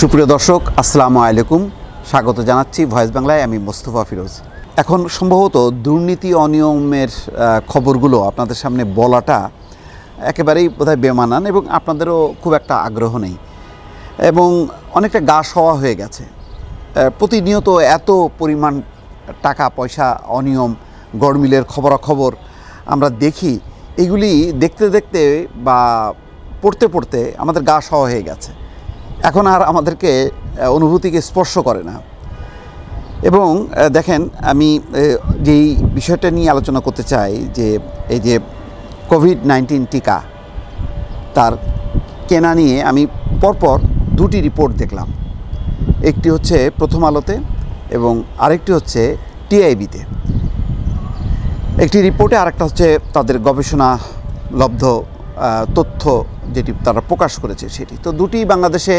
সুপ্রিয় দর্শক আসসালামু আলাইকুম স্বাগত জানাচ্ছি ভয়েস বাংলায় আমি মোস্তফা ফিরোজ এখন সম্ভবত দুর্নীতি অনিয়মের খবরগুলো আপনাদের সামনে বলাটা একেবারেই বোধহয় বেমানান এবং আপনাদেরও খুব একটা আগ্রহ নেই এবং অনেকটা গা সওয়া হয়ে গেছে প্রতিনিয়ত এত পরিমাণ টাকা পয়সা অনিয়ম গড়মিলের খবরাখবর আমরা দেখি এগুলি দেখতে দেখতে বা পড়তে পড়তে আমাদের গা সওয়া হয়ে গেছে এখন আর আমাদেরকে অনুভূতিকে স্পর্শ করে না এবং দেখেন আমি যেই বিষয়টা নিয়ে আলোচনা করতে চাই যে এই যে কোভিড নাইন্টিন টিকা তার কেনা নিয়ে আমি পরপর দুটি রিপোর্ট দেখলাম একটি হচ্ছে প্রথম আলোতে এবং আরেকটি হচ্ছে টিআইবিতে একটি রিপোর্টে আরেকটা হচ্ছে তাদের গবেষণা লব্ধ তথ্য যেটি তারা প্রকাশ করেছে সেটি তো দুটি বাংলাদেশে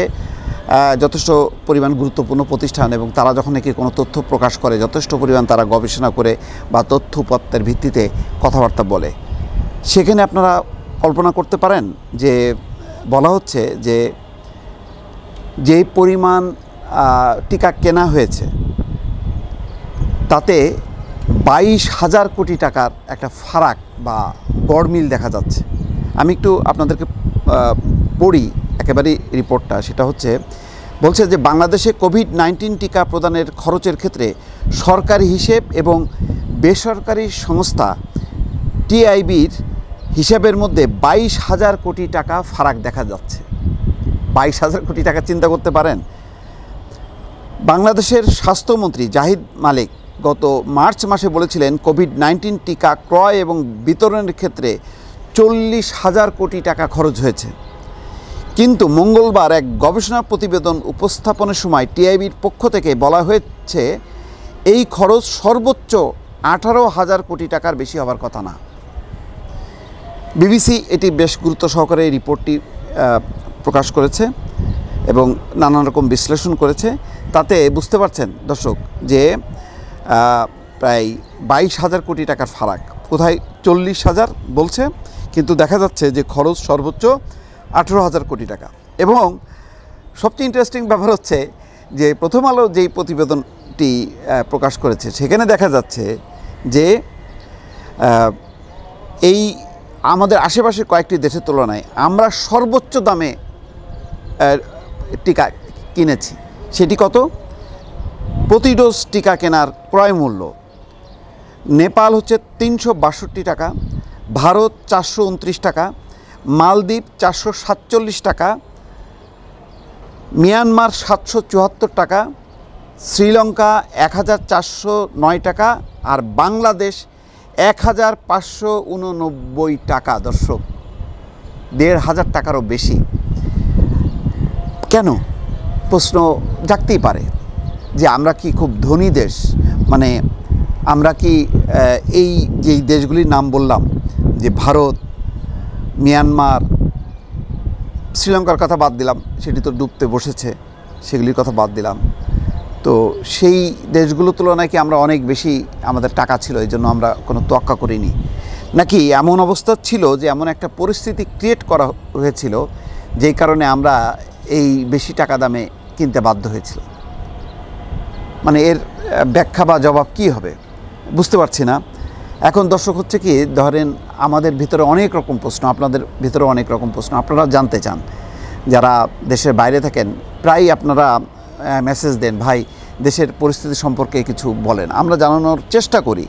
যথেষ্ট পরিমাণ গুরুত্বপূর্ণ প্রতিষ্ঠান এবং তারা যখন একে কোনো তথ্য প্রকাশ করে যথেষ্ট পরিমাণ তারা গবেষণা করে বা তথ্যপত্রের ভিত্তিতে কথাবার্তা বলে সেখানে আপনারা কল্পনা করতে পারেন যে বলা হচ্ছে যে যেই পরিমাণ টিকা কেনা হয়েছে তাতে বাইশ হাজার কোটি টাকার একটা ফারাক বা গড়মিল দেখা যাচ্ছে আমি একটু আপনাদেরকে পড়ি একেবারেই রিপোর্টটা সেটা হচ্ছে বলছে যে বাংলাদেশে কোভিড নাইন্টিন টিকা প্রদানের খরচের ক্ষেত্রে সরকারি হিসেব এবং বেসরকারি সংস্থা টিআইবির হিসাবের মধ্যে বাইশ হাজার কোটি টাকা ফারাক দেখা যাচ্ছে বাইশ হাজার কোটি টাকা চিন্তা করতে পারেন বাংলাদেশের স্বাস্থ্যমন্ত্রী জাহিদ মালিক গত মার্চ মাসে বলেছিলেন কোভিড নাইন্টিন টিকা ক্রয় এবং বিতরণের ক্ষেত্রে চল্লিশ হাজার কোটি টাকা খরচ হয়েছে কিন্তু মঙ্গলবার এক গবেষণা প্রতিবেদন উপস্থাপনের সময় টিআইবির পক্ষ থেকে বলা হয়েছে এই খরচ সর্বোচ্চ আঠারো হাজার কোটি টাকার বেশি হওয়ার কথা না বিবিসি এটি বেশ গুরুত্ব সহকারে এই রিপোর্টটি প্রকাশ করেছে এবং নানান রকম বিশ্লেষণ করেছে তাতে বুঝতে পারছেন দর্শক যে প্রায় বাইশ হাজার কোটি টাকার ফারাক কোথায় চল্লিশ হাজার বলছে কিন্তু দেখা যাচ্ছে যে খরচ সর্বোচ্চ আঠেরো হাজার কোটি টাকা এবং সবচেয়ে ইন্টারেস্টিং ব্যাপার হচ্ছে যে প্রথম আলো যেই প্রতিবেদনটি প্রকাশ করেছে সেখানে দেখা যাচ্ছে যে এই আমাদের আশেপাশে কয়েকটি দেশের তুলনায় আমরা সর্বোচ্চ দামে টিকা কিনেছি সেটি কত প্রতি ডোজ টিকা কেনার ক্রয় মূল্য নেপাল হচ্ছে তিনশো বাষট্টি টাকা ভারত চারশো উনত্রিশ টাকা মালদ্বীপ চারশো সাতচল্লিশ টাকা মিয়ানমার সাতশো চুয়াত্তর টাকা শ্রীলঙ্কা এক হাজার চারশো নয় টাকা আর বাংলাদেশ এক হাজার পাঁচশো উননব্বই টাকা দর্শক দেড় হাজার টাকারও বেশি কেন প্রশ্ন জাগতেই পারে যে আমরা কি খুব ধনী দেশ মানে আমরা কি এই যেই দেশগুলির নাম বললাম যে ভারত মিয়ানমার শ্রীলঙ্কার কথা বাদ দিলাম সেটি তো ডুবতে বসেছে সেগুলির কথা বাদ দিলাম তো সেই দেশগুলোর তুলনায় কি আমরা অনেক বেশি আমাদের টাকা ছিল এই জন্য আমরা কোনো তোয়াক্কা করিনি নাকি এমন অবস্থা ছিল যে এমন একটা পরিস্থিতি ক্রিয়েট করা হয়েছিল যেই কারণে আমরা এই বেশি টাকা দামে কিনতে বাধ্য হয়েছিল মানে এর ব্যাখ্যা বা জবাব কি হবে বুঝতে পারছি না এখন দর্শক হচ্ছে কি ধরেন আমাদের ভিতরে অনেক রকম প্রশ্ন আপনাদের ভিতরে অনেক রকম প্রশ্ন আপনারা জানতে চান যারা দেশের বাইরে থাকেন প্রায় আপনারা মেসেজ দেন ভাই দেশের পরিস্থিতি সম্পর্কে কিছু বলেন আমরা জানানোর চেষ্টা করি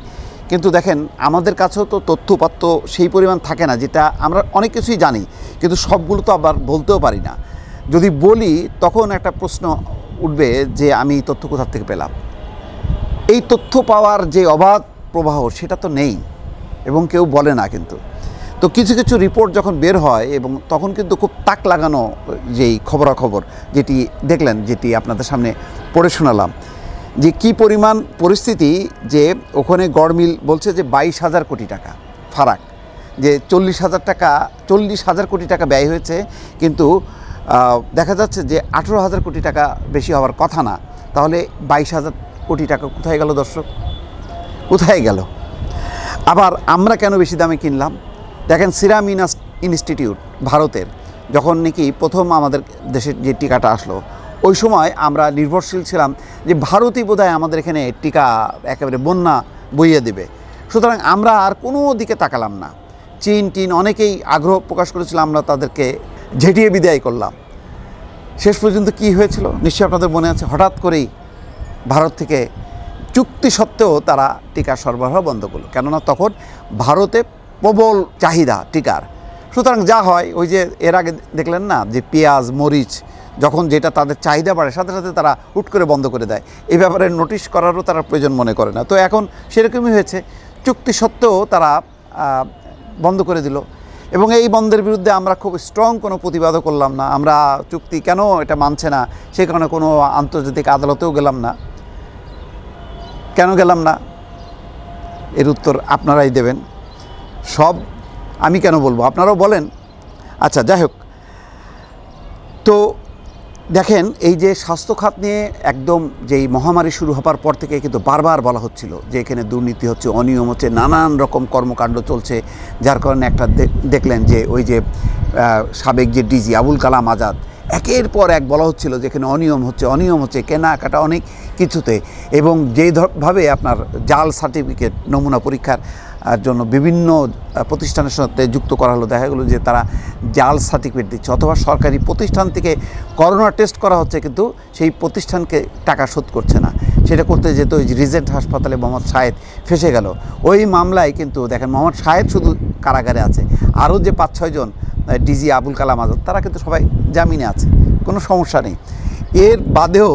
কিন্তু দেখেন আমাদের কাছেও তো তথ্যপাত্য সেই পরিমাণ থাকে না যেটা আমরা অনেক কিছুই জানি কিন্তু সবগুলো তো আবার বলতেও পারি না যদি বলি তখন একটা প্রশ্ন উঠবে যে আমি তথ্য কোথার থেকে পেলাম এই তথ্য পাওয়ার যে অবাধ প্রবাহ সেটা তো নেই এবং কেউ বলে না কিন্তু তো কিছু কিছু রিপোর্ট যখন বের হয় এবং তখন কিন্তু খুব তাক লাগানো যেই খবরাখবর যেটি দেখলেন যেটি আপনাদের সামনে পড়ে শোনালাম যে কি পরিমাণ পরিস্থিতি যে ওখানে গড়মিল বলছে যে বাইশ হাজার কোটি টাকা ফারাক যে চল্লিশ হাজার টাকা চল্লিশ হাজার কোটি টাকা ব্যয় হয়েছে কিন্তু দেখা যাচ্ছে যে আঠেরো হাজার কোটি টাকা বেশি হওয়ার কথা না তাহলে বাইশ হাজার কোটি টাকা কোথায় গেল দর্শক কোথায় গেল আবার আমরা কেন বেশি দামে কিনলাম দেখেন সিরাম ইনস্টিটিউট ভারতের যখন নাকি প্রথম আমাদের দেশের যে টিকাটা আসলো ওই সময় আমরা নির্ভরশীল ছিলাম যে ভারতই বোধ আমাদের এখানে টিকা একেবারে বন্যা বইয়ে দেবে সুতরাং আমরা আর কোনো দিকে তাকালাম না চীন টিন অনেকেই আগ্রহ প্রকাশ করেছিল আমরা তাদেরকে ঝেঁটিয়ে বিদায় করলাম শেষ পর্যন্ত কি হয়েছিল নিশ্চয়ই আপনাদের মনে আছে হঠাৎ করেই ভারত থেকে চুক্তি সত্ত্বেও তারা টিকা সরবরাহ বন্ধ করল কেননা তখন ভারতে প্রবল চাহিদা টিকার সুতরাং যা হয় ওই যে এর আগে দেখলেন না যে পেঁয়াজ মরিচ যখন যেটা তাদের চাহিদা বাড়ে সাথে সাথে তারা হুট করে বন্ধ করে দেয় এ ব্যাপারে নোটিশ করারও তারা প্রয়োজন মনে করে না তো এখন সেরকমই হয়েছে চুক্তি সত্ত্বেও তারা বন্ধ করে দিল এবং এই বন্ধের বিরুদ্ধে আমরা খুব স্ট্রং কোনো প্রতিবাদও করলাম না আমরা চুক্তি কেন এটা মানছে না সে কারণে কোনো আন্তর্জাতিক আদালতেও গেলাম না কেন গেলাম না এর উত্তর আপনারাই দেবেন সব আমি কেন বলবো আপনারাও বলেন আচ্ছা যাই হোক তো দেখেন এই যে স্বাস্থ্য খাত নিয়ে একদম যেই মহামারী শুরু হবার পর থেকে কিন্তু বারবার বলা হচ্ছিল যে এখানে দুর্নীতি হচ্ছে অনিয়ম হচ্ছে নানান রকম কর্মকাণ্ড চলছে যার কারণে একটা দেখলেন যে ওই যে সাবেক যে ডিজি আবুল কালাম আজাদ একের পর এক বলা হচ্ছিল যেখানে অনিয়ম হচ্ছে অনিয়ম হচ্ছে কেনাকাটা অনেক কিছুতে এবং যেভাবে আপনার জাল সার্টিফিকেট নমুনা পরীক্ষার জন্য বিভিন্ন প্রতিষ্ঠানের সাথে যুক্ত করা হলো দেখা গেলো যে তারা জাল সার্টিফিকেট দিচ্ছে অথবা সরকারি প্রতিষ্ঠান থেকে করোনা টেস্ট করা হচ্ছে কিন্তু সেই প্রতিষ্ঠানকে টাকা শোধ করছে না সেটা করতে যেত ওই রিজেন্ট হাসপাতালে মোহাম্মদ শাহেদ ফেসে গেল ওই মামলায় কিন্তু দেখেন মোহাম্মদ শাহেদ শুধু কারাগারে আছে আরও যে পাঁচ ছয়জন জন ডিজি আবুল কালাম আজাদ তারা কিন্তু সবাই জামিনে আছে কোনো সমস্যা নেই এর বাদেও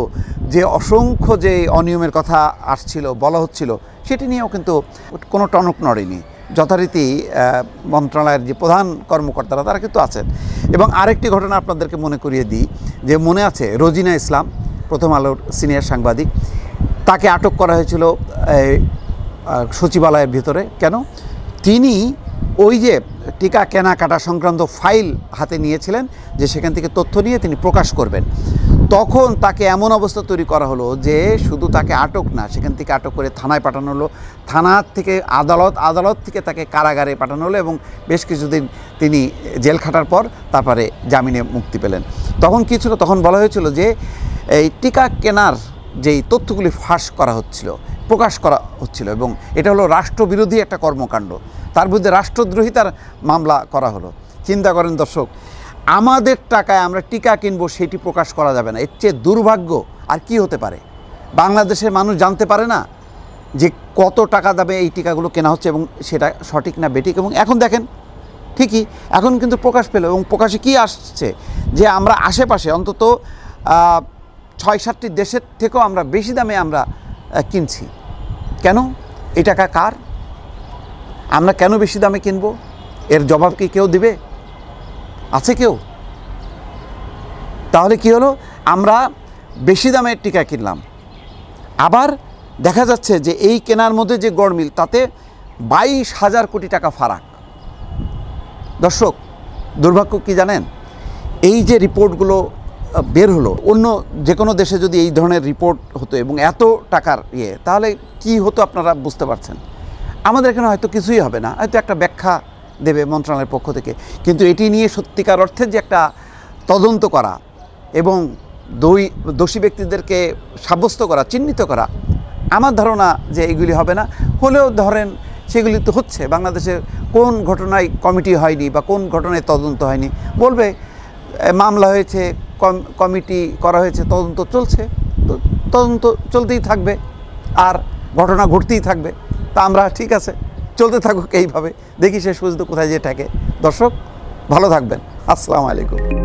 যে অসংখ্য যে অনিয়মের কথা আসছিল বলা হচ্ছিল সেটি নিয়েও কিন্তু কোনো টনক নড়েনি যথারীতি মন্ত্রণালয়ের যে প্রধান কর্মকর্তারা তারা কিন্তু আছেন এবং আরেকটি ঘটনা আপনাদেরকে মনে করিয়ে দিই যে মনে আছে রোজিনা ইসলাম প্রথম আলোর সিনিয়র সাংবাদিক তাকে আটক করা হয়েছিল সচিবালয়ের ভিতরে কেন তিনি ওই যে টিকা কেনাকাটা সংক্রান্ত ফাইল হাতে নিয়েছিলেন যে সেখান থেকে তথ্য নিয়ে তিনি প্রকাশ করবেন তখন তাকে এমন অবস্থা তৈরি করা হলো যে শুধু তাকে আটক না সেখান থেকে আটক করে থানায় পাঠানো হলো থানা থেকে আদালত আদালত থেকে তাকে কারাগারে পাঠানো হলো এবং বেশ কিছুদিন তিনি জেল খাটার পর তারপরে জামিনে মুক্তি পেলেন তখন কিছু তখন বলা হয়েছিল যে এই টিকা কেনার যেই তথ্যগুলি ফাঁস করা হচ্ছিল প্রকাশ করা হচ্ছিল এবং এটা হলো রাষ্ট্রবিরোধী একটা কর্মকাণ্ড তার বিরুদ্ধে রাষ্ট্রদ্রোহিতার মামলা করা হলো চিন্তা করেন দর্শক আমাদের টাকায় আমরা টিকা কিনবো সেটি প্রকাশ করা যাবে না এর চেয়ে দুর্ভাগ্য আর কি হতে পারে বাংলাদেশের মানুষ জানতে পারে না যে কত টাকা দাবে এই টিকাগুলো কেনা হচ্ছে এবং সেটা সঠিক না বেটিক এবং এখন দেখেন ঠিকই এখন কিন্তু প্রকাশ পেল এবং প্রকাশে কি আসছে যে আমরা আশেপাশে অন্তত ছয় সাতটি দেশের থেকেও আমরা বেশি দামে আমরা কিনছি কেন এ টাকা কার আমরা কেন বেশি দামে কিনব এর জবাব কি কেউ দিবে আছে কেউ তাহলে কি হলো আমরা বেশি দামের টিকা কিনলাম আবার দেখা যাচ্ছে যে এই কেনার মধ্যে যে গড়মিল তাতে বাইশ হাজার কোটি টাকা ফারাক দর্শক দুর্ভাগ্য কি জানেন এই যে রিপোর্টগুলো বের হলো অন্য যে কোনো দেশে যদি এই ধরনের রিপোর্ট হতো এবং এত টাকার ইয়ে তাহলে কি হতো আপনারা বুঝতে পারছেন আমাদের এখানে হয়তো কিছুই হবে না হয়তো একটা ব্যাখ্যা দেবে মন্ত্রণালয়ের পক্ষ থেকে কিন্তু এটি নিয়ে সত্যিকার অর্থে যে একটা তদন্ত করা এবং দই দোষী ব্যক্তিদেরকে সাব্যস্ত করা চিহ্নিত করা আমার ধারণা যে এগুলি হবে না হলেও ধরেন সেগুলি তো হচ্ছে বাংলাদেশের কোন ঘটনায় কমিটি হয়নি বা কোন ঘটনায় তদন্ত হয়নি বলবে মামলা হয়েছে কমিটি করা হয়েছে তদন্ত চলছে তো তদন্ত চলতেই থাকবে আর ঘটনা ঘটতেই থাকবে তা আমরা ঠিক আছে চলতে থাকুক এইভাবে দেখি শেষ পর্যন্ত কোথায় যেয়ে থাকে দর্শক ভালো থাকবেন আসসালামু আলাইকুম